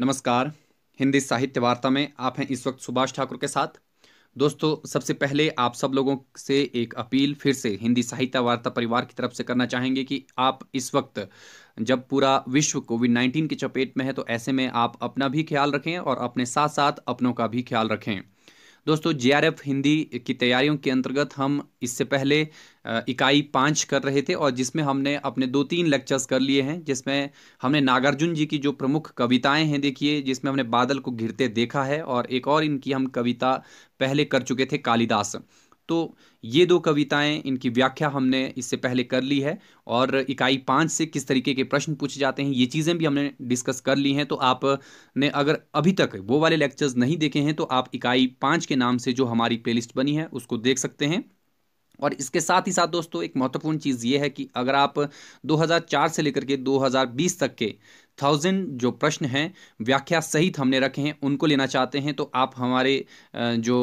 नमस्कार हिंदी साहित्य वार्ता में आप हैं इस वक्त सुभाष ठाकुर के साथ दोस्तों सबसे पहले आप सब लोगों से एक अपील फिर से हिंदी साहित्य वार्ता परिवार की तरफ से करना चाहेंगे कि आप इस वक्त जब पूरा विश्व कोविड नाइन्टीन की चपेट में है तो ऐसे में आप अपना भी ख्याल रखें और अपने साथ साथ अपनों का भी ख्याल रखें दोस्तों जेआरएफ हिंदी की तैयारियों के अंतर्गत हम इससे पहले इकाई पाँच कर रहे थे और जिसमें हमने अपने दो तीन लेक्चर्स कर लिए हैं जिसमें हमने नागार्जुन जी की जो प्रमुख कविताएं हैं देखिए जिसमें हमने बादल को घिरते देखा है और एक और इनकी हम कविता पहले कर चुके थे कालिदास तो ये दो कविताएं इनकी व्याख्या हमने इससे पहले कर ली है और इकाई पाँच से किस तरीके के प्रश्न पूछे जाते हैं ये चीज़ें भी हमने डिस्कस कर ली हैं तो आपने अगर अभी तक वो वाले लेक्चर्स नहीं देखे हैं तो आप इकाई पाँच के नाम से जो हमारी प्ले बनी है उसको देख सकते हैं और इसके साथ ही साथ दोस्तों एक महत्वपूर्ण चीज़ ये है कि अगर आप 2004 से लेकर के 2020 तक के थाउजेंड जो प्रश्न हैं व्याख्या सहित हमने रखे हैं उनको लेना चाहते हैं तो आप हमारे जो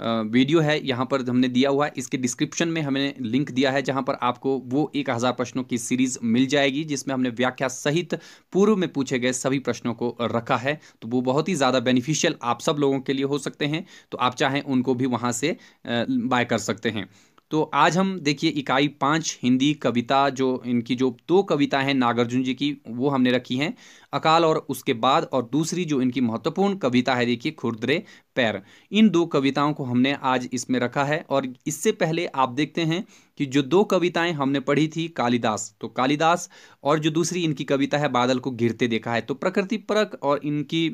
वीडियो है यहाँ पर हमने दिया हुआ है इसके डिस्क्रिप्शन में हमने लिंक दिया है जहाँ पर आपको वो एक हज़ार प्रश्नों की सीरीज़ मिल जाएगी जिसमें हमने व्याख्या सहित पूर्व में पूछे गए सभी प्रश्नों को रखा है तो वो बहुत ही ज़्यादा बेनिफिशियल आप सब लोगों के लिए हो सकते हैं तो आप चाहें उनको भी वहाँ से बाय कर सकते हैं तो आज हम देखिए इकाई पाँच हिंदी कविता जो इनकी जो दो कविता हैं नागार्जुन जी की वो हमने रखी हैं अकाल और उसके बाद और दूसरी जो इनकी महत्वपूर्ण कविता है देखिए खुरदरे पैर इन दो कविताओं को हमने आज इसमें रखा है और इससे पहले आप देखते हैं कि जो दो कविताएं हमने पढ़ी थी कालिदास तो कालिदास और जो दूसरी इनकी कविता है बादल को घिरते देखा है तो प्रकृति परक और इनकी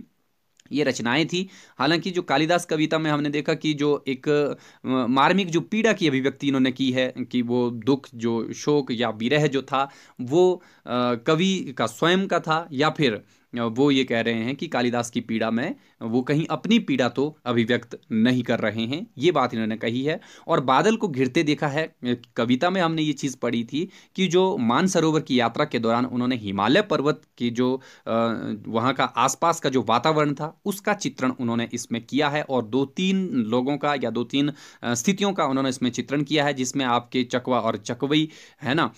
ये रचनाएं थी हालांकि जो कालिदास कविता में हमने देखा कि जो एक मार्मिक जो पीड़ा की अभिव्यक्ति इन्होंने की है कि वो दुख जो शोक या विरह जो था वो कवि का स्वयं का था या फिर वो ये कह रहे हैं कि कालिदास की पीड़ा में वो कहीं अपनी पीड़ा तो अभिव्यक्त नहीं कर रहे हैं ये बात इन्होंने कही है और बादल को घिरते देखा है कविता में हमने ये चीज़ पढ़ी थी कि जो मानसरोवर की यात्रा के दौरान उन्होंने हिमालय पर्वत की जो वहाँ का आसपास का जो वातावरण था उसका चित्रण उन्होंने इसमें किया है और दो तीन लोगों का या दो तीन स्थितियों का उन्होंने इसमें चित्रण किया है जिसमें आपके चकवा और चकवई है ना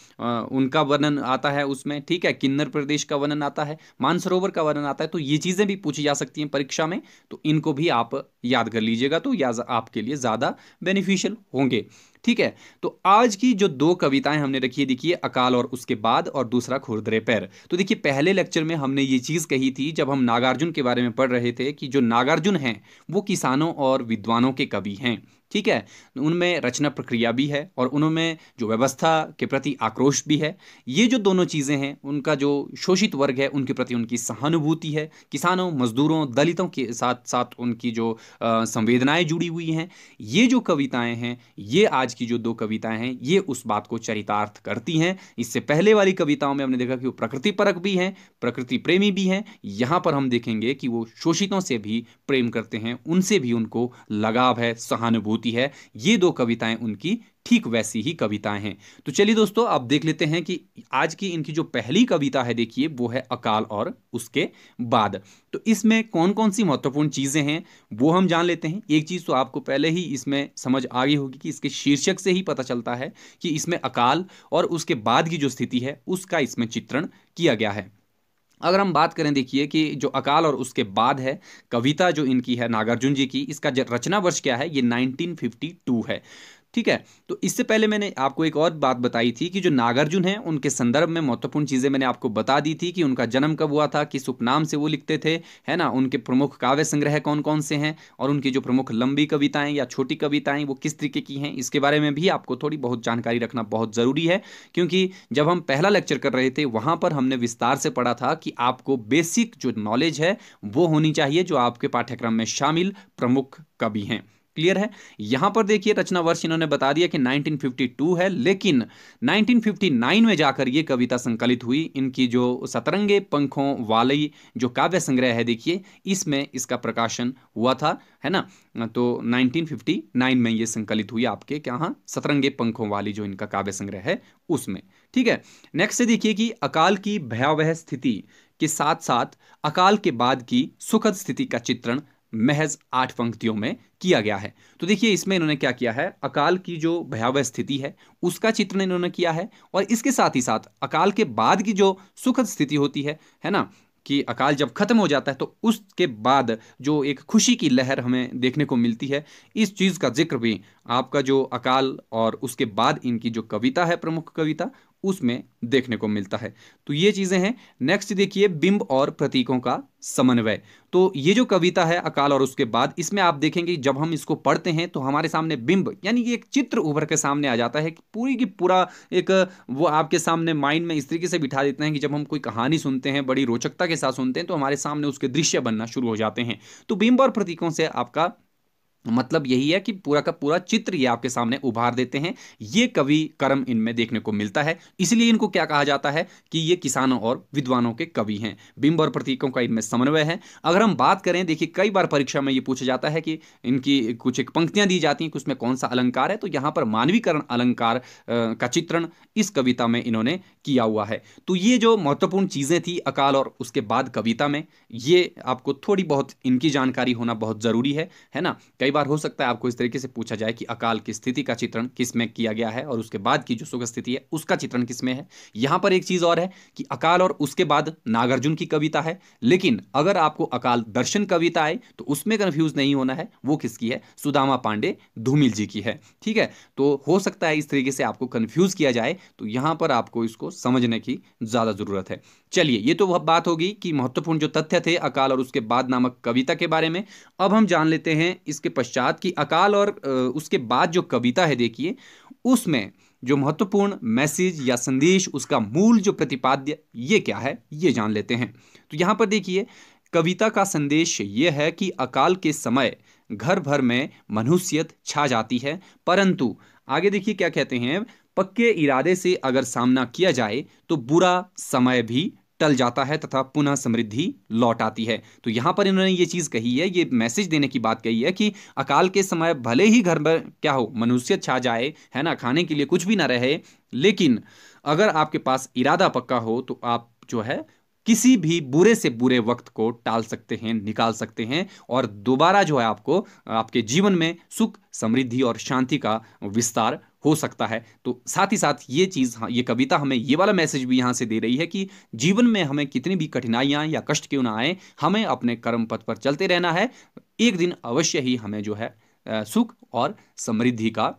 उनका वर्णन आता है उसमें ठीक है किन्नर प्रदेश का वर्णन आता है मानसरोवर ओवर का वर्णन आता है तो ये चीज़ें भी पूछी जा सकती हैं परीक्षा में तो इनको भी आप याद कर लीजिएगा तो या आपके लिए ज़्यादा बेनिफिशियल होंगे ठीक है तो आज की जो दो कविताएं हमने रखी है देखिए अकाल और उसके बाद और दूसरा खुरदरे पैर तो देखिए पहले लेक्चर में हमने ये चीज़ कही थी जब हम नागार्जुन के बारे में पढ़ रहे थे कि जो नागार्जुन हैं वो किसानों और विद्वानों के कवि हैं ठीक है उनमें रचना प्रक्रिया भी है और उनमें जो व्यवस्था के प्रति आक्रोश भी है ये जो दोनों चीज़ें हैं उनका जो शोषित वर्ग है उनके प्रति उनकी सहानुभूति है किसानों मजदूरों दलितों के साथ साथ उनकी जो संवेदनाएं जुड़ी हुई हैं ये जो कविताएं हैं ये आज की जो दो कविताएं हैं ये उस बात को चरितार्थ करती हैं इससे पहले वाली कविताओं में हमने देखा कि वो प्रकृति परक भी हैं प्रकृति प्रेमी भी हैं यहाँ पर हम देखेंगे कि वो शोषितों से भी प्रेम करते हैं उनसे भी उनको लगाव है सहानुभूति है ये दो कविताएं उनकी ठीक वैसी ही कविताएं हैं तो चलिए दोस्तों आप देख लेते हैं कि आज की इनकी जो पहली कविता है देखिए वो है अकाल और उसके बाद तो इसमें कौन कौन सी महत्वपूर्ण चीज़ें हैं वो हम जान लेते हैं एक चीज़ तो आपको पहले ही इसमें समझ आ गई होगी कि इसके शीर्षक से ही पता चलता है कि इसमें अकाल और उसके बाद की जो स्थिति है उसका इसमें चित्रण किया गया है अगर हम बात करें देखिए कि जो अकाल और उसके बाद है कविता जो इनकी है नागार्जुन जी की इसका रचना वर्ष क्या है ये 1952 है ठीक है तो इससे पहले मैंने आपको एक और बात बताई थी कि जो नागार्जुन है उनके संदर्भ में महत्वपूर्ण चीज़ें मैंने आपको बता दी थी कि उनका जन्म कब हुआ था किस उपनाम से वो लिखते थे है ना उनके प्रमुख काव्य संग्रह कौन कौन से हैं और उनकी जो प्रमुख लंबी कविताएं या छोटी कविताएं वो किस तरीके की हैं इसके बारे में भी आपको थोड़ी बहुत जानकारी रखना बहुत ज़रूरी है क्योंकि जब हम पहला लेक्चर कर रहे थे वहाँ पर हमने विस्तार से पढ़ा था कि आपको बेसिक जो नॉलेज है वो होनी चाहिए जो आपके पाठ्यक्रम में शामिल प्रमुख कवि हैं क्लियर है यहां पर देखिए रचना वर्ष इन्होंने बता दिया कि 1952 है लेकिन 1959 में जाकर ये कविता संकलित हुई इनकी जो सतरंगे पंखों वाली जो काव्य संग्रह है देखिए इसमें इसका प्रकाशन हुआ था है ना तो 1959 में ये संकलित हुई आपके क्या हाँ सतरंगे पंखों वाली जो इनका काव्य संग्रह है उसमें ठीक है नेक्स्ट देखिए कि अकाल की भयावह स्थिति के साथ साथ अकाल के बाद की सुखद स्थिति का चित्रण महज आठ पंक्तियों में किया गया है तो देखिए इसमें इन्होंने क्या किया है अकाल की जो भयावह स्थिति है उसका चित्रण इन्होंने किया है और इसके साथ ही साथ अकाल के बाद की जो सुखद स्थिति होती है है ना कि अकाल जब खत्म हो जाता है तो उसके बाद जो एक खुशी की लहर हमें देखने को मिलती है इस चीज़ का जिक्र भी आपका जो अकाल और उसके बाद इनकी जो कविता है प्रमुख कविता उसमें देखने को मिलता है तो ये चीज़ें हैं नेक्स्ट देखिए बिंब और प्रतीकों का समन्वय तो ये जो कविता है अकाल और उसके बाद इसमें आप देखेंगे जब हम इसको पढ़ते हैं तो हमारे सामने बिंब यानी कि एक चित्र उभर के सामने आ जाता है कि पूरी की पूरा एक वो आपके सामने माइंड में इस तरीके से बिठा देते हैं कि जब हम कोई कहानी सुनते हैं बड़ी रोचकता के साथ सुनते हैं तो हमारे सामने उसके दृश्य बनना शुरू हो जाते हैं तो बिंब और प्रतीकों से आपका मतलब यही है कि पूरा का पूरा चित्र ये आपके सामने उभार देते हैं ये कवि कर्म इनमें देखने को मिलता है इसलिए इनको क्या कहा जाता है कि ये किसानों और विद्वानों के कवि हैं बिंब और प्रतीकों का इनमें समन्वय है अगर हम बात करें देखिए कई बार परीक्षा में ये पूछा जाता है कि इनकी कुछ एक पंक्तियाँ दी जाती हैं कि उसमें कौन सा अलंकार है तो यहाँ पर मानवीकरण अलंकार का चित्रण इस कविता में इन्होंने किया हुआ है तो ये जो महत्वपूर्ण चीज़ें थी अकाल और उसके बाद कविता में ये आपको थोड़ी बहुत इनकी जानकारी होना बहुत ज़रूरी है है ना कई बार हो सकता है आपको इस तरीके से पूछा जाए कि अकाल की स्थिति का चित्रण किसमें किया गया है और उसके बाद की जो सुख स्थिति है उसका चित्रण किसमें है यहां पर एक चीज़ और है कि अकाल और उसके बाद नागार्जुन की कविता है लेकिन अगर आपको अकाल दर्शन कविता आए तो उसमें कन्फ्यूज नहीं होना है वो किसकी है सुदामा पांडे धूमिल जी की है ठीक है तो हो सकता है इस तरीके से आपको कन्फ्यूज़ किया जाए तो यहां पर आपको इसको समझने की ज़्यादा ज़रूरत है चलिए ये तो वह बात होगी कि महत्वपूर्ण जो तथ्य थे अकाल और उसके बाद नामक कविता के बारे में अब हम जान लेते हैं इसके पश्चात कि अकाल और उसके बाद जो कविता है देखिए उसमें जो महत्वपूर्ण मैसेज या संदेश उसका मूल जो प्रतिपाद्य ये क्या है ये जान लेते हैं तो यहाँ पर देखिए कविता का संदेश यह है कि अकाल के समय घर भर में मनुष्यत छा जाती है परंतु आगे देखिए क्या कहते हैं पक्के इरादे से अगर सामना किया जाए तो बुरा समय भी टल जाता है तथा पुनः समृद्धि लौट आती है तो यहाँ पर इन्होंने ये चीज़ कही है ये मैसेज देने की बात कही है कि अकाल के समय भले ही घर में क्या हो मनुष्य छा जाए है ना खाने के लिए कुछ भी ना रहे लेकिन अगर आपके पास इरादा पक्का हो तो आप जो है किसी भी बुरे से बुरे वक्त को टाल सकते हैं निकाल सकते हैं और दोबारा जो है आपको आपके जीवन में सुख समृद्धि और शांति का विस्तार हो सकता है तो साथ ही साथ ये चीज़ हाँ, ये कविता हमें ये वाला मैसेज भी यहाँ से दे रही है कि जीवन में हमें कितनी भी कठिनाइयाँ या कष्ट क्यों ना आए हमें अपने कर्म पथ पर चलते रहना है एक दिन अवश्य ही हमें जो है सुख और समृद्धि का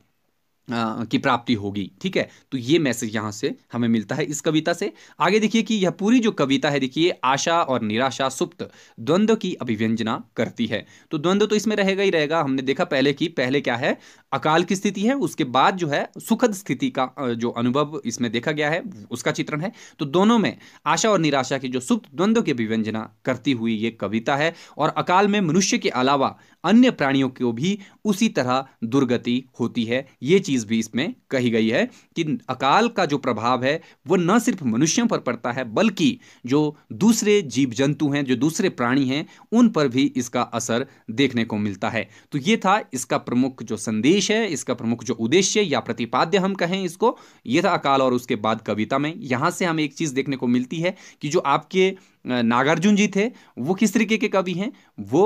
की प्राप्ति होगी ठीक है तो ये मैसेज यहाँ से हमें मिलता है इस कविता से आगे देखिए कि यह पूरी जो कविता है देखिए आशा और निराशा सुप्त द्वंद्व की अभिव्यंजना करती है तो द्वंद्व तो इसमें रहेगा ही रहेगा हमने देखा पहले कि पहले क्या है अकाल की स्थिति है उसके बाद जो है सुखद स्थिति का जो अनुभव इसमें देखा गया है उसका चित्रण है तो दोनों में आशा और निराशा की जो सुप्त द्वंद्व की अभिव्यंजना करती हुई ये कविता है और अकाल में मनुष्य के अलावा अन्य प्राणियों को भी उसी तरह दुर्गति होती है ये चीज़ भी इसमें कही गई है कि अकाल का जो प्रभाव है वो न सिर्फ मनुष्यों पर पड़ता है बल्कि जो दूसरे जीव जंतु हैं जो दूसरे प्राणी हैं उन पर भी इसका असर देखने को मिलता है तो ये था इसका प्रमुख जो संदेश है इसका प्रमुख जो उद्देश्य या प्रतिपाद्य हम कहें इसको ये था अकाल और उसके बाद कविता में यहाँ से हमें एक चीज़ देखने को मिलती है कि जो आपके नागार्जुन जी थे वो किस तरीके के कवि हैं वो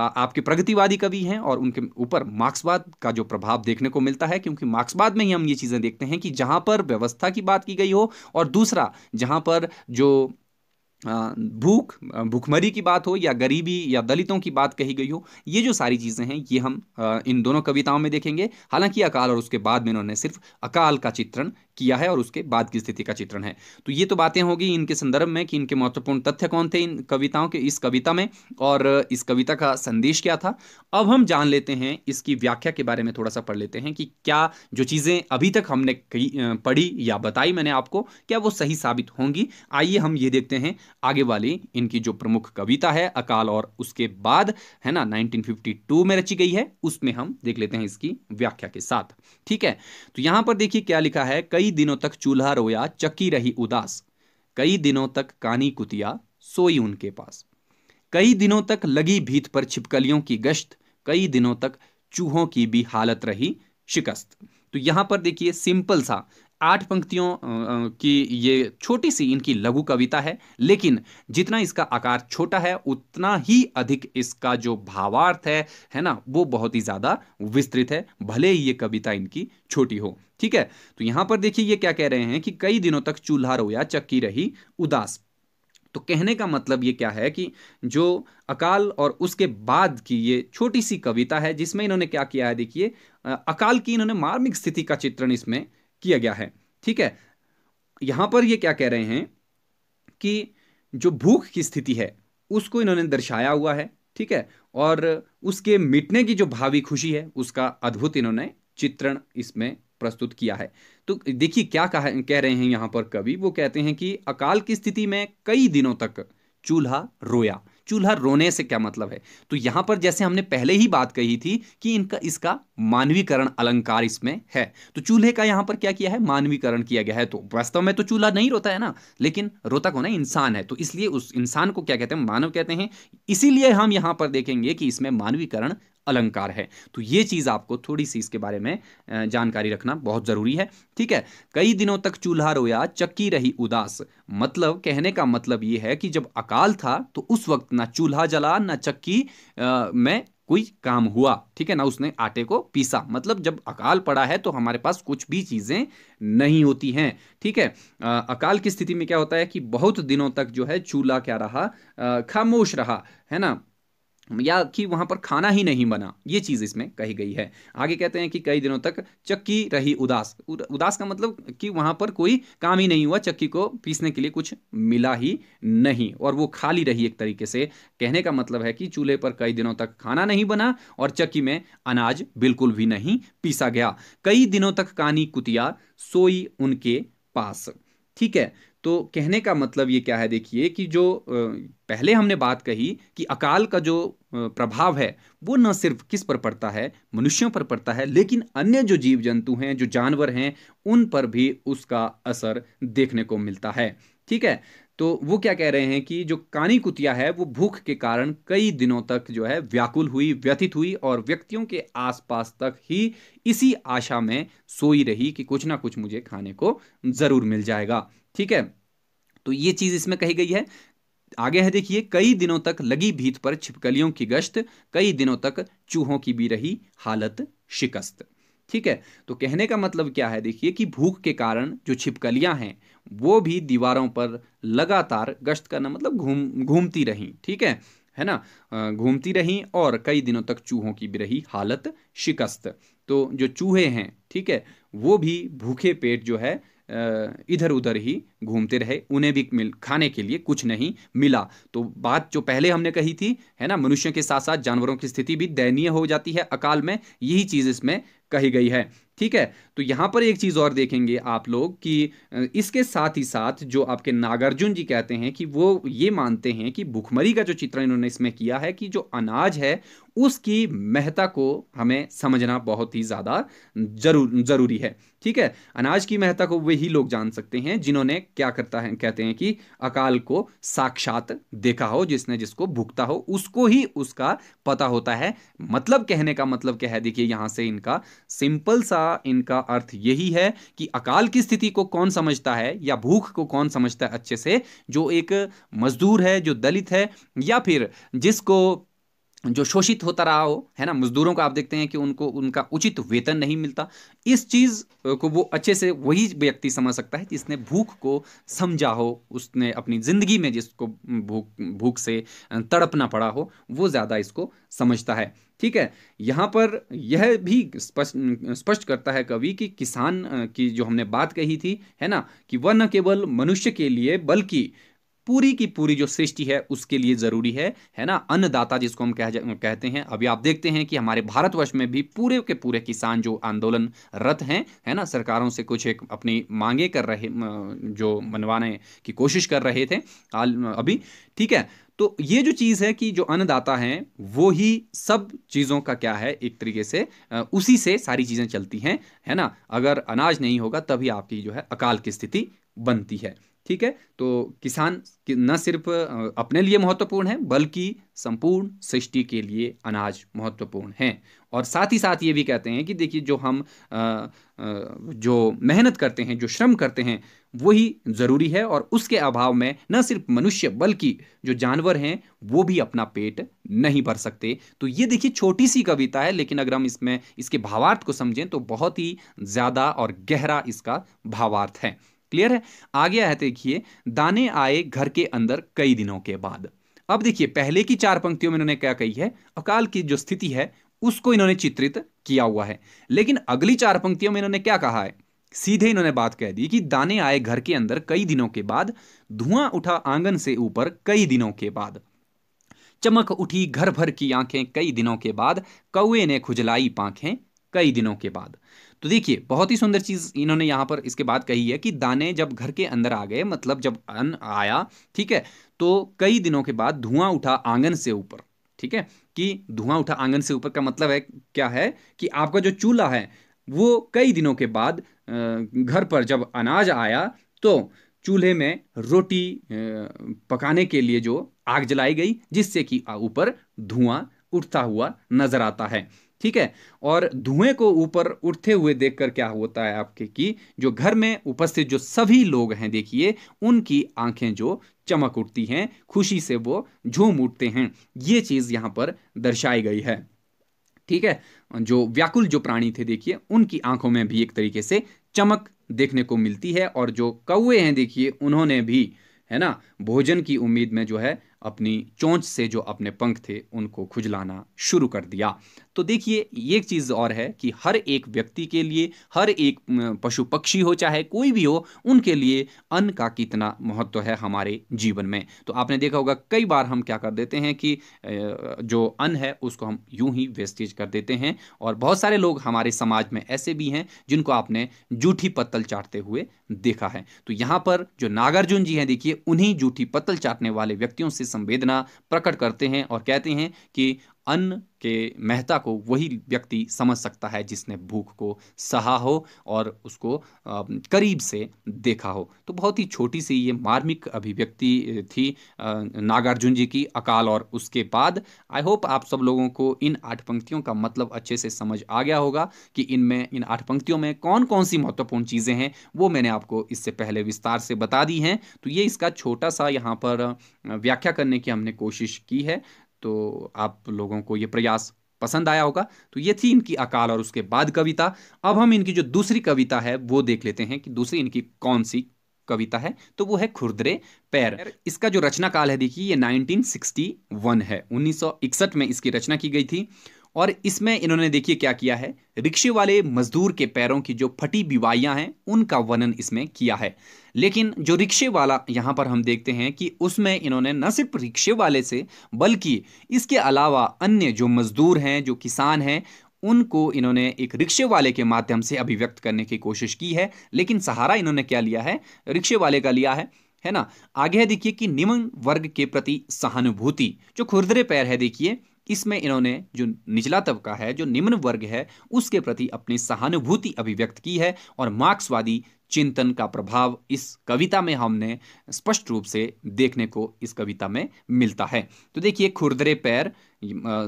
आपके प्रगतिवादी कवि हैं और उनके ऊपर मार्क्सवाद का जो प्रभाव देखने को मिलता है क्योंकि मार्क्सवाद में ही हम ये चीज़ें देखते हैं कि जहाँ पर व्यवस्था की बात की गई हो और दूसरा जहाँ पर जो भूख भूखमरी की बात हो या गरीबी या दलितों की बात कही गई हो ये जो सारी चीज़ें हैं ये हम इन दोनों कविताओं में देखेंगे हालांकि अकाल और उसके बाद में इन्होंने सिर्फ अकाल का चित्रण किया है और उसके बाद की स्थिति का चित्रण है तो ये तो बातें होगी इनके संदर्भ में कि इनके महत्वपूर्ण तथ्य कौन थे इन कविताओं के इस कविता में और इस कविता का संदेश क्या था अब हम जान लेते हैं इसकी व्याख्या के बारे में थोड़ा सा पढ़ लेते हैं कि क्या जो चीज़ें अभी तक हमने पढ़ी या बताई मैंने आपको क्या वो सही साबित होंगी आइए हम ये देखते हैं आगे वाली इनकी जो प्रमुख कविता है अकाल और उसके बाद है ना 1952 में रची गई है उसमें हम देख लेते हैं इसकी व्याख्या के साथ ठीक है तो यहां पर देखिए क्या लिखा है कई दिनों तक चूल्हा रोया चक्की रही उदास कई दिनों तक कानी कुतिया सोई उनके पास कई दिनों तक लगी भीत पर छिपकलियों की गश्त कई दिनों तक चूहों की भी हालत रही शिकस्त तो यहां पर देखिए सिंपल सा आठ पंक्तियों की ये छोटी सी इनकी लघु कविता है लेकिन जितना इसका आकार छोटा है उतना ही अधिक इसका जो भावार्थ है है ना वो बहुत ही ज़्यादा विस्तृत है भले ही ये कविता इनकी छोटी हो ठीक है तो यहाँ पर देखिए ये क्या कह रहे हैं कि कई दिनों तक चूल्हा रोया चक्की रही उदास तो कहने का मतलब ये क्या है कि जो अकाल और उसके बाद की ये छोटी सी कविता है जिसमें इन्होंने क्या किया है देखिए अकाल की इन्होंने मार्मिक स्थिति का चित्रण इसमें किया गया है ठीक है यहां पर ये क्या कह रहे हैं कि जो भूख की स्थिति है उसको इन्होंने दर्शाया हुआ है ठीक है और उसके मिटने की जो भावी खुशी है उसका अद्भुत इन्होंने चित्रण इसमें प्रस्तुत किया है तो देखिए क्या कह, कह रहे हैं यहां पर कवि वो कहते हैं कि अकाल की स्थिति में कई दिनों तक चूल्हा रोया चूल्हा रोने से क्या मतलब है तो यहां पर जैसे हमने पहले ही बात कही थी कि इनका इसका मानवीकरण अलंकार इसमें है तो चूल्हे का यहां पर क्या किया है मानवीकरण किया गया है तो वास्तव में तो चूल्हा नहीं रोता है ना लेकिन रोता को ना इंसान है तो इसलिए उस इंसान को क्या कहते हैं मानव कहते हैं इसीलिए हम यहां पर देखेंगे कि इसमें मानवीकरण अलंकार है तो ये चीज़ आपको थोड़ी सी इसके बारे में जानकारी रखना बहुत ज़रूरी है ठीक है कई दिनों तक चूल्हा रोया चक्की रही उदास मतलब कहने का मतलब ये है कि जब अकाल था तो उस वक्त ना चूल्हा जला ना चक्की में कोई काम हुआ ठीक है ना उसने आटे को पीसा मतलब जब अकाल पड़ा है तो हमारे पास कुछ भी चीज़ें नहीं होती हैं ठीक है आ, अकाल की स्थिति में क्या होता है कि बहुत दिनों तक जो है चूल्हा क्या रहा खामोश रहा है ना या कि वहाँ पर खाना ही नहीं बना ये चीज़ इसमें कही गई है आगे कहते हैं कि कई दिनों तक चक्की रही उदास उदास का मतलब कि वहाँ पर कोई काम ही नहीं हुआ चक्की को पीसने के लिए कुछ मिला ही नहीं और वो खाली रही एक तरीके से कहने का मतलब है कि चूल्हे पर कई दिनों तक खाना नहीं बना और चक्की में अनाज बिल्कुल भी नहीं पीसा गया कई दिनों तक कानी कुतिया सोई उनके पास ठीक है तो कहने का मतलब ये क्या है देखिए कि जो पहले हमने बात कही कि अकाल का जो प्रभाव है वो न सिर्फ किस पर पड़ता है मनुष्यों पर पड़ता है लेकिन अन्य जो जीव जंतु हैं जो जानवर हैं उन पर भी उसका असर देखने को मिलता है ठीक है तो वो क्या कह रहे हैं कि जो कानी कुतिया है वो भूख के कारण कई दिनों तक जो है व्याकुल हुई व्यथित हुई और व्यक्तियों के आसपास तक ही इसी आशा में सोई रही कि कुछ ना कुछ मुझे खाने को ज़रूर मिल जाएगा ठीक है तो ये चीज़ इसमें कही गई है आगे है देखिए कई दिनों तक लगी भीत पर छिपकलियों की गश्त कई दिनों तक चूहों की भी रही हालत शिकस्त ठीक है तो कहने का मतलब क्या है देखिए कि भूख के कारण जो छिपकलियां हैं वो भी दीवारों पर लगातार गश्त करना मतलब घूम घूमती रहीं ठीक है है ना घूमती रहीं और कई दिनों तक चूहों की भी रही हालत शिकस्त तो जो चूहे हैं ठीक है वो भी भूखे पेट जो है इधर उधर ही घूमते रहे उन्हें भी मिल खाने के लिए कुछ नहीं मिला तो बात जो पहले हमने कही थी है ना मनुष्य के साथ साथ जानवरों की स्थिति भी दयनीय हो जाती है अकाल में यही चीज़ इसमें कही गई है ठीक है तो यहाँ पर एक चीज़ और देखेंगे आप लोग कि इसके साथ ही साथ जो आपके नागार्जुन जी कहते हैं कि वो ये मानते हैं कि भुखमरी का जो चित्रण इन्होंने इसमें किया है कि जो अनाज है उसकी महत्ता को हमें समझना बहुत ही ज़्यादा जरूर ज़रूरी है ठीक है अनाज की महत्ता को वही लोग जान सकते हैं जिन्होंने क्या करता है कहते हैं कि अकाल को साक्षात देखा हो जिसने जिसको भुगता हो उसको ही उसका पता होता है मतलब कहने का मतलब क्या है देखिए यहाँ से इनका सिंपल सा इनका अर्थ यही है कि अकाल की स्थिति को कौन समझता है या भूख को कौन समझता है अच्छे से जो एक मजदूर है जो दलित है या फिर जिसको जो शोषित होता रहा हो है ना मजदूरों को आप देखते हैं कि उनको उनका उचित वेतन नहीं मिलता इस चीज़ को वो अच्छे से वही व्यक्ति समझ सकता है जिसने भूख को समझा हो उसने अपनी ज़िंदगी में जिसको भूख भूख से तड़पना पड़ा हो वो ज़्यादा इसको समझता है ठीक है यहाँ पर यह भी स्पष्ट स्पष्ट करता है कवि कि किसान की जो हमने बात कही थी है ना कि वह न केवल मनुष्य के लिए बल्कि पूरी की पूरी जो सृष्टि है उसके लिए ज़रूरी है है ना अन्नदाता जिसको हम कह कहते हैं अभी आप देखते हैं कि हमारे भारतवर्ष में भी पूरे के पूरे किसान जो आंदोलन रत हैं है ना सरकारों से कुछ एक अपनी मांगे कर रहे जो मनवाने की कोशिश कर रहे थे अभी ठीक है तो ये जो चीज़ है कि जो अन्नदाता हैं वो ही सब चीज़ों का क्या है एक तरीके से उसी से सारी चीज़ें चलती हैं है ना अगर अनाज नहीं होगा तभी आपकी जो है अकाल की स्थिति बनती है ठीक है तो किसान न सिर्फ अपने लिए महत्वपूर्ण है बल्कि संपूर्ण सृष्टि के लिए अनाज महत्वपूर्ण है और साथ ही साथ ये भी कहते हैं कि देखिए जो हम जो मेहनत करते हैं जो श्रम करते हैं वही ज़रूरी है और उसके अभाव में न सिर्फ मनुष्य बल्कि जो जानवर हैं वो भी अपना पेट नहीं भर सकते तो ये देखिए छोटी सी कविता है लेकिन अगर हम इसमें इसके भावार्थ को समझें तो बहुत ही ज़्यादा और गहरा इसका भावार्थ है क्लियर है आ गया है देखिए दाने आए घर के अंदर कई दिनों के बाद अब देखिए पहले की चार पंक्तियों में इन्होंने क्या कही है अकाल की जो स्थिति है उसको इन्होंने चित्रित किया हुआ है लेकिन अगली चार पंक्तियों में इन्होंने क्या कहा है सीधे इन्होंने बात कह दी कि दाने आए घर के अंदर कई दिनों के बाद धुआं उठा आंगन से ऊपर कई दिनों के बाद चमक उठी घर भर की आंखें कई दिनों के बाद कौए ने खुजलाई पांखें कई दिनों के बाद तो देखिए बहुत ही सुंदर चीज़ इन्होंने यहां पर इसके बाद कही है कि दाने जब घर के अंदर आ गए मतलब जब अन्न आया ठीक है तो कई दिनों के बाद धुआं उठा आंगन से ऊपर ठीक है कि धुआं उठा आंगन से ऊपर का मतलब है क्या है कि आपका जो चूल्हा है वो कई दिनों के बाद घर पर जब अनाज आया तो चूल्हे में रोटी पकाने के लिए जो आग जलाई गई जिससे कि ऊपर धुआं उठता हुआ नजर आता है ठीक है और धुएं को ऊपर उठते हुए देखकर क्या होता है आपके कि जो घर में उपस्थित जो सभी लोग हैं देखिए उनकी आंखें जो चमक उठती हैं खुशी से वो झूम उठते हैं ये चीज़ यहां पर दर्शाई गई है ठीक है जो व्याकुल जो प्राणी थे देखिए उनकी आंखों में भी एक तरीके से चमक देखने को मिलती है और जो कौए हैं देखिए उन्होंने भी है ना भोजन की उम्मीद में जो है अपनी चोंच से जो अपने पंख थे उनको खुजलाना शुरू कर दिया तो देखिए ये एक चीज़ और है कि हर एक व्यक्ति के लिए हर एक पशु पक्षी हो चाहे कोई भी हो उनके लिए अन्न का कितना महत्व है हमारे जीवन में तो आपने देखा होगा कई बार हम क्या कर देते हैं कि जो अन्न है उसको हम यूं ही वेस्टेज कर देते हैं और बहुत सारे लोग हमारे समाज में ऐसे भी हैं जिनको आपने जूठी पत्तल चाटते हुए देखा है तो यहाँ पर जो नागार्जुन जी हैं देखिए उन्हीं जूठी पत्तल चाटने वाले व्यक्तियों से संवेदना प्रकट करते हैं और कहते हैं कि अन्न के महत्ता को वही व्यक्ति समझ सकता है जिसने भूख को सहा हो और उसको करीब से देखा हो तो बहुत ही छोटी सी ये मार्मिक अभिव्यक्ति थी नागार्जुन जी की अकाल और उसके बाद आई होप आप सब लोगों को इन आठ पंक्तियों का मतलब अच्छे से समझ आ गया होगा कि इनमें इन आठ पंक्तियों में कौन कौन सी महत्वपूर्ण चीज़ें हैं वो मैंने आपको इससे पहले विस्तार से बता दी हैं तो ये इसका छोटा सा यहाँ पर व्याख्या करने की हमने कोशिश की है तो आप लोगों को ये प्रयास पसंद आया होगा तो ये थी इनकी अकाल और उसके बाद कविता अब हम इनकी जो दूसरी कविता है वो देख लेते हैं कि दूसरी इनकी कौन सी कविता है तो वो है खुरदरे पैर इसका जो रचना काल है देखिए ये 1961 है 1961 में इसकी रचना की गई थी और इसमें इन्होंने देखिए क्या किया है रिक्शे वाले मजदूर के पैरों की जो फटी बीवाइयाँ हैं उनका वर्णन इसमें किया है लेकिन जो रिक्शे वाला यहाँ पर हम देखते हैं कि उसमें इन्होंने न सिर्फ रिक्शे वाले से बल्कि इसके अलावा अन्य जो मजदूर हैं जो किसान हैं उनको इन्होंने एक रिक्शे वाले के माध्यम से अभिव्यक्त करने की कोशिश की है लेकिन सहारा इन्होंने क्या लिया है रिक्शे वाले का लिया है है ना आगे है देखिए कि निम्न वर्ग के प्रति सहानुभूति जो खुरदरे पैर है देखिए इसमें इन्होंने जो निचला तबका है जो निम्न वर्ग है उसके प्रति अपनी सहानुभूति अभिव्यक्त की है और मार्क्सवादी चिंतन का प्रभाव इस कविता में हमने स्पष्ट रूप से देखने को इस कविता में मिलता है तो देखिए खुरदरे पैर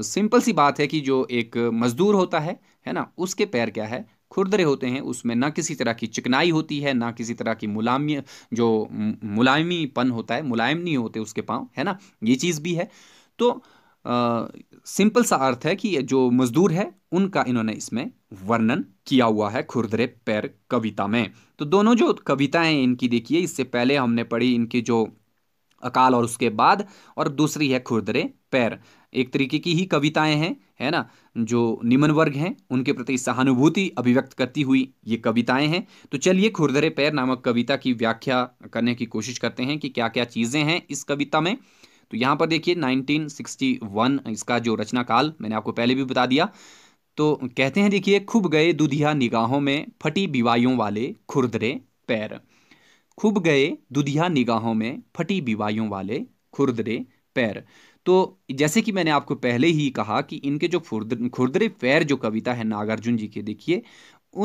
सिंपल सी बात है कि जो एक मजदूर होता है है ना उसके पैर क्या है खुरदरे होते हैं उसमें ना किसी तरह की चिकनाई होती है ना किसी तरह की मुलामी जो मुलायमीपन होता है मुलायम नहीं होते उसके पाँव है ना ये चीज़ भी है तो सिंपल सा अर्थ है कि जो मजदूर है उनका इन्होंने इसमें वर्णन किया हुआ है खुरदरे पैर कविता में तो दोनों जो कविताएं इनकी देखिए इससे पहले हमने पढ़ी इनकी जो अकाल और उसके बाद और दूसरी है खुरदरे पैर एक तरीके की ही कविताएं हैं है ना जो निम्न वर्ग हैं उनके प्रति सहानुभूति अभिव्यक्त करती हुई ये कविताएं हैं तो चलिए खुरदरे पैर नामक कविता की व्याख्या करने की कोशिश करते हैं कि क्या क्या चीज़ें हैं इस कविता में तो यहां पर देखिए 1961 इसका जो रचना काल मैंने आपको पहले भी बता दिया तो कहते हैं देखिए खूब गए दुधिया निगाहों में फटी बिवायों वाले खुरदरे पैर खूब गए दुधिया निगाहों में फटी बिवायों वाले खुरदरे पैर तो जैसे कि मैंने आपको पहले ही कहा कि इनके जो खुरदरे पैर जो कविता है नागार्जुन जी के देखिए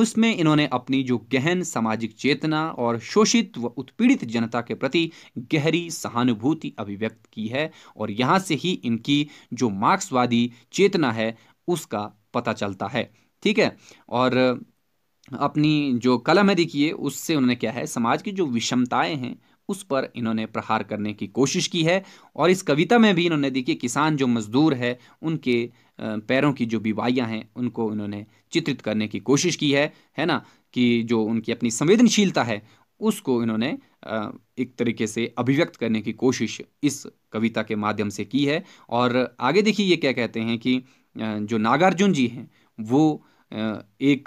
उसमें इन्होंने अपनी जो गहन सामाजिक चेतना और शोषित व उत्पीड़ित जनता के प्रति गहरी सहानुभूति अभिव्यक्त की है और यहाँ से ही इनकी जो मार्क्सवादी चेतना है उसका पता चलता है ठीक है और अपनी जो कलम है देखिए उससे उन्होंने क्या है समाज की जो विषमताएं हैं उस पर इन्होंने प्रहार करने की कोशिश की है और इस कविता में भी इन्होंने देखिए किसान जो मजदूर है उनके पैरों की जो बीवाइयाँ हैं उनको उन्होंने चित्रित करने की कोशिश की है है ना कि जो उनकी अपनी संवेदनशीलता है उसको इन्होंने एक तरीके से अभिव्यक्त करने की कोशिश इस कविता के माध्यम से की है और आगे देखिए ये क्या कहते हैं कि जो नागार्जुन जी हैं वो एक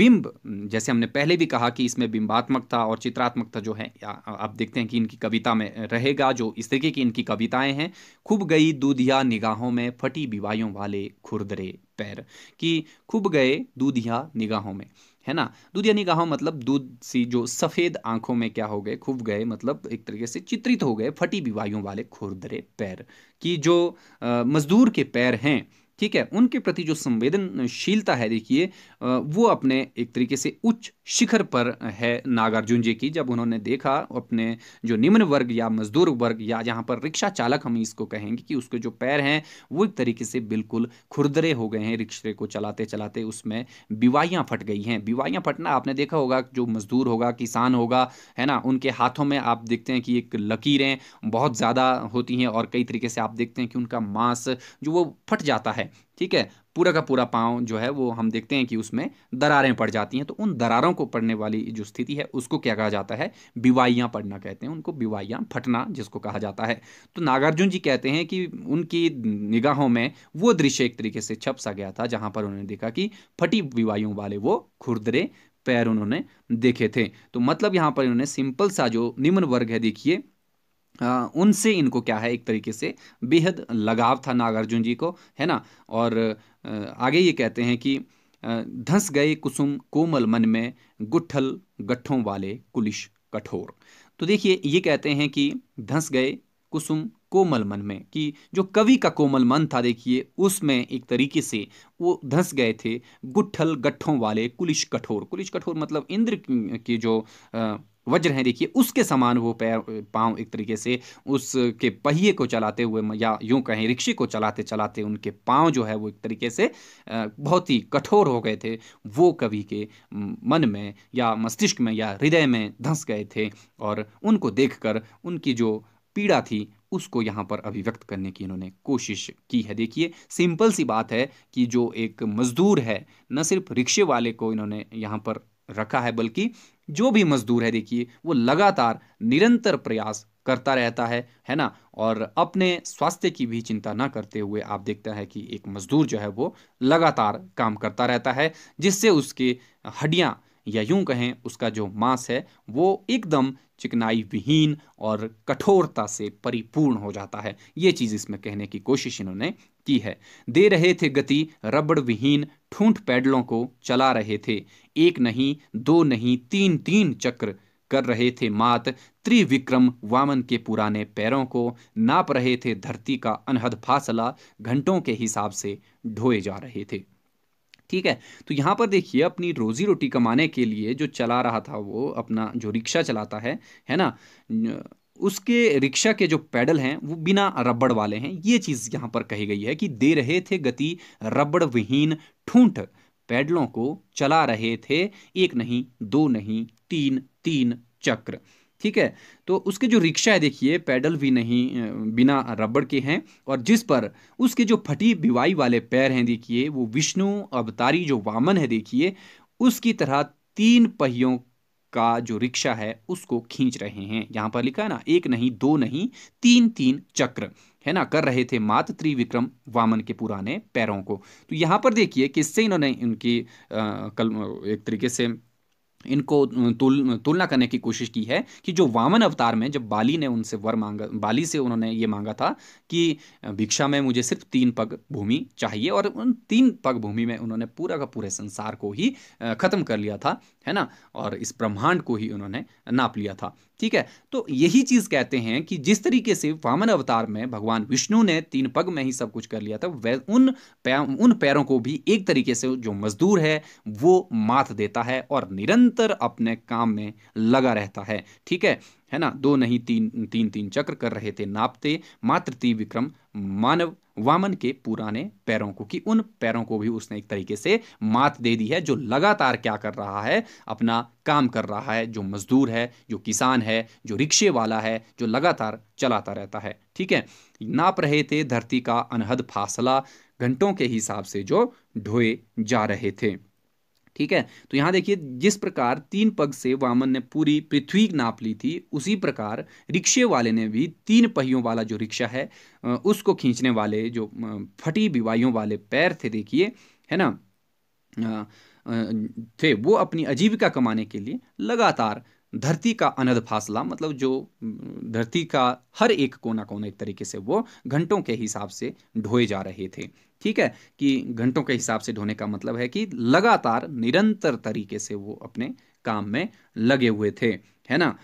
बिंब जैसे हमने पहले भी कहा कि इसमें बिंबात्मकता और चित्रात्मकता जो है आप देखते हैं कि इनकी कविता में रहेगा जो इस तरीके की इनकी कविताएं हैं खूब गई दूधिया निगाहों में फटी बीवाइयों वाले खुरदरे पैर कि खूब गए दूधिया निगाहों में है ना दूध यानी कहा मतलब दूध सी जो सफ़ेद आंखों में क्या हो गए खूब गए मतलब एक तरीके से चित्रित हो गए फटी बीवाइयों वाले खुरदरे पैर कि जो मज़दूर के पैर हैं ठीक है उनके प्रति जो संवेदनशीलता है देखिए वो अपने एक तरीके से उच्च शिखर पर है नागार्जुन जी की जब उन्होंने देखा अपने जो निम्न वर्ग या मजदूर वर्ग या जहाँ पर रिक्शा चालक हम इसको कहेंगे कि उसके जो पैर हैं वो एक तरीके से बिल्कुल खुरदरे हो गए हैं रिक्शे को चलाते चलाते उसमें बिवाइयाँ फट गई हैं बिवाइयाँ फटना आपने देखा होगा जो मजदूर होगा किसान होगा है ना उनके हाथों में आप देखते हैं कि एक लकीरें बहुत ज़्यादा होती हैं और कई तरीके से आप देखते हैं कि उनका मांस जो वो फट जाता है ठीक है पूरा का पूरा पांव जो है वो हम देखते हैं कि उसमें दरारें पड़ जाती हैं तो उन दरारों को पड़ने वाली जो स्थिति है उसको क्या कहा जाता है बिवाइयाँ पड़ना कहते हैं उनको बिवाइयाँ फटना जिसको कहा जाता है तो नागार्जुन जी कहते हैं कि उनकी निगाहों में वो दृश्य एक तरीके से छप सा गया था जहाँ पर उन्होंने देखा कि फटी बिवाइयों वाले वो खुरदरे पैर उन्होंने देखे थे तो मतलब यहाँ पर इन्होंने सिंपल सा जो निम्न वर्ग है देखिए उनसे इनको क्या है एक तरीके से बेहद लगाव था नागार्जुन जी को है ना और आगे ये कहते हैं कि धंस गए कुसुम कोमल मन में गुठल गठों वाले कुलिश कठोर तो देखिए ये कहते हैं कि धंस गए कुसुम कोमल मन में कि जो कवि का कोमल मन था देखिए उसमें एक तरीके से वो धंस गए थे गुठल गठों वाले कुलिश कठोर कुलिश कठोर मतलब इंद्र के जो वज्र हैं देखिए उसके समान वो पैर पाँव एक तरीके से उसके पहिए को चलाते हुए या यूँ कहें रिक्शे को चलाते चलाते उनके पाँव जो है वो एक तरीके से बहुत ही कठोर हो गए थे वो कवि के मन में या मस्तिष्क में या हृदय में धंस गए थे और उनको देखकर उनकी जो पीड़ा थी उसको यहाँ पर अभिव्यक्त करने की इन्होंने कोशिश की है देखिए सिंपल सी बात है कि जो एक मज़दूर है न सिर्फ रिक्शे वाले को इन्होंने यहाँ पर रखा है बल्कि जो भी मजदूर है देखिए वो लगातार निरंतर प्रयास करता रहता है है ना और अपने स्वास्थ्य की भी चिंता ना करते हुए आप देखते हैं कि एक मजदूर जो है वो लगातार काम करता रहता है जिससे उसके हड्डियाँ या यूं कहें उसका जो मांस है वो एकदम चिकनाई विहीन और कठोरता से परिपूर्ण हो जाता है ये चीज़ इसमें कहने की कोशिश इन्होंने की है दे रहे थे गति रबड़ विहीन ठूंठ पैडलों को चला रहे थे एक नहीं दो नहीं तीन तीन चक्र कर रहे थे मात त्रिविक्रम वामन के पुराने पैरों को नाप रहे थे धरती का अनहद फासला घंटों के हिसाब से ढोए जा रहे थे ठीक है तो यहाँ पर देखिए अपनी रोजी रोटी कमाने के लिए जो चला रहा था वो अपना जो रिक्शा चलाता है है ना उसके रिक्शा के जो पैडल हैं वो बिना रबड़ वाले हैं ये चीज़ यहाँ पर कही गई है कि दे रहे थे गति रबड़ विहीन ठूंठ पैडलों को चला रहे थे एक नहीं दो नहीं तीन तीन चक्र ठीक है तो उसके जो रिक्शा है देखिए पैडल भी नहीं बिना रबड़ के हैं और जिस पर उसके जो फटी बिवाई वाले पैर हैं देखिए वो विष्णु अवतारी जो वामन है देखिए उसकी तरह तीन पहियों का जो रिक्शा है उसको खींच रहे हैं यहाँ पर लिखा है ना एक नहीं दो नहीं तीन तीन चक्र है ना कर रहे थे मात त्रिविक्रम वामन के पुराने पैरों को तो यहाँ पर देखिए किससे इन्होंने उनकी कल एक तरीके से इनको तुल तुलना करने की कोशिश की है कि जो वामन अवतार में जब बाली ने उनसे वर मांगा बाली से उन्होंने ये मांगा था कि भिक्षा में मुझे सिर्फ तीन पग भूमि चाहिए और उन तीन पग भूमि में उन्होंने पूरा का पूरे संसार को ही ख़त्म कर लिया था है ना और इस ब्रह्मांड को ही उन्होंने नाप लिया था ठीक है तो यही चीज़ कहते हैं कि जिस तरीके से वामन अवतार में भगवान विष्णु ने तीन पग में ही सब कुछ कर लिया था वह उन पैर, उन पैरों को भी एक तरीके से जो मजदूर है वो मात देता है और निरंतर अपने काम में लगा रहता है ठीक है है ना दो नहीं तीन तीन तीन चक्र कर रहे थे नापते मात्र ती विक्रम मानव वामन के पुराने पैरों को कि उन पैरों को भी उसने एक तरीके से मात दे दी है जो लगातार क्या कर रहा है अपना काम कर रहा है जो मजदूर है जो किसान है जो रिक्शे वाला है जो लगातार चलाता रहता है ठीक है नाप रहे थे धरती का अनहद फासला घंटों के हिसाब से जो ढोए जा रहे थे ठीक है तो यहां देखिए जिस प्रकार तीन पग से वामन ने पूरी पृथ्वी नाप ली थी उसी प्रकार रिक्शे वाले ने भी तीन पहियों वाला जो रिक्शा है उसको खींचने वाले जो फटी बिवाइयों वाले पैर थे देखिए है ना थे वो अपनी आजीविका कमाने के लिए लगातार धरती का अनद फासला मतलब जो धरती का हर एक कोना कोना एक तरीके से वो घंटों के हिसाब से ढोए जा रहे थे ठीक है कि घंटों के हिसाब से ढोने का मतलब है कि लगातार निरंतर तरीके से वो अपने काम में लगे हुए थे है ना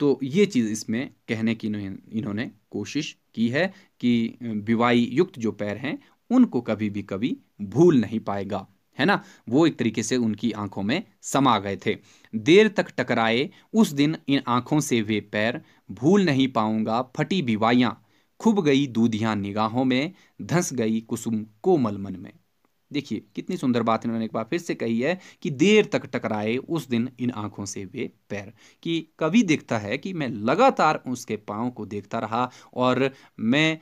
तो ये चीज़ इसमें कहने की इन्होंने कोशिश की है कि विवाही युक्त जो पैर हैं उनको कभी भी कभी भूल नहीं पाएगा है ना वो एक तरीके से उनकी आंखों में समा गए थे देर तक टकराए उस दिन इन आंखों से वे पैर भूल नहीं पाऊंगा फटी बिवाइयाँ खुब गई दूधिया निगाहों में धंस गई कुसुम कोमल मन में देखिए कितनी सुंदर बात इन्होंने एक बार फिर से कही है कि देर तक टकराए उस दिन इन आंखों से वे पैर कि कवि देखता है कि मैं लगातार उसके पाँव को देखता रहा और मैं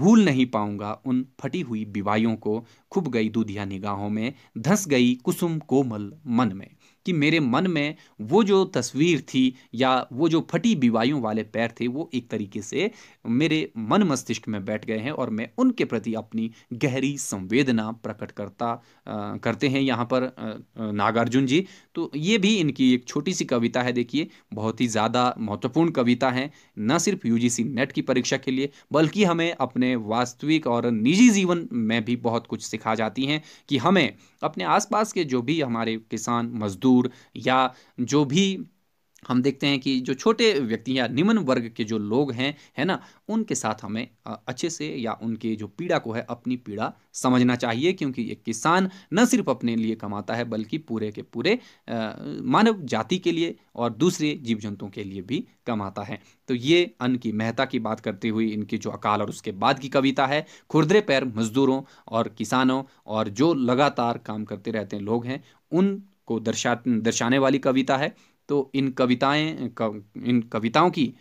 भूल नहीं पाऊंगा उन फटी हुई बिवाइयों को खुब गई दूधिया निगाहों में धंस गई कुसुम कोमल मन में कि मेरे मन में वो जो तस्वीर थी या वो जो फटी बीवाइयों वाले पैर थे वो एक तरीके से मेरे मन मस्तिष्क में बैठ गए हैं और मैं उनके प्रति अपनी गहरी संवेदना प्रकट करता आ, करते हैं यहाँ पर नागार्जुन जी तो ये भी इनकी एक छोटी सी कविता है देखिए बहुत ही ज़्यादा महत्वपूर्ण कविता है न सिर्फ यू नेट की परीक्षा के लिए बल्कि हमें अपने वास्तविक और निजी जीवन में भी बहुत कुछ सिखा जाती हैं कि हमें अपने आसपास के जो भी हमारे किसान मज़दूर या जो भी हम देखते हैं कि जो छोटे व्यक्ति या निम्न वर्ग के जो लोग हैं है ना उनके साथ हमें अच्छे से या उनके जो पीड़ा को है अपनी पीड़ा समझना चाहिए क्योंकि एक किसान न सिर्फ अपने लिए कमाता है बल्कि पूरे के पूरे मानव जाति के लिए और दूसरे जीव जंतुओं के लिए भी कमाता है तो ये अन्न की महता की बात करते हुए इनकी जो अकाल और उसके बाद की कविता है खुर्दरे पैर मजदूरों और किसानों और जो लगातार काम करते रहते हैं लोग हैं उन को दर्शा दर्शाने वाली कविता है तो इन कविताएं कव, इन कविताओं की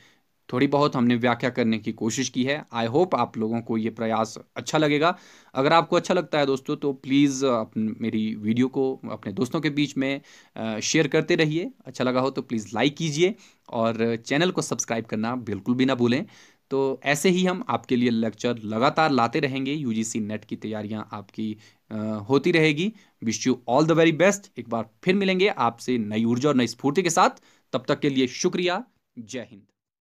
थोड़ी बहुत हमने व्याख्या करने की कोशिश की है आई होप आप लोगों को ये प्रयास अच्छा लगेगा अगर आपको अच्छा लगता है दोस्तों तो प्लीज़ मेरी वीडियो को अपने दोस्तों के बीच में शेयर करते रहिए अच्छा लगा हो तो प्लीज़ लाइक कीजिए और चैनल को सब्सक्राइब करना बिल्कुल भी ना भूलें तो ऐसे ही हम आपके लिए लेक्चर लगातार लाते रहेंगे यूजीसी नेट की तैयारियां आपकी होती रहेगी wish you all the very best एक बार फिर मिलेंगे आपसे नई ऊर्जा और नई स्फूर्ति के साथ तब तक के लिए शुक्रिया जय हिंद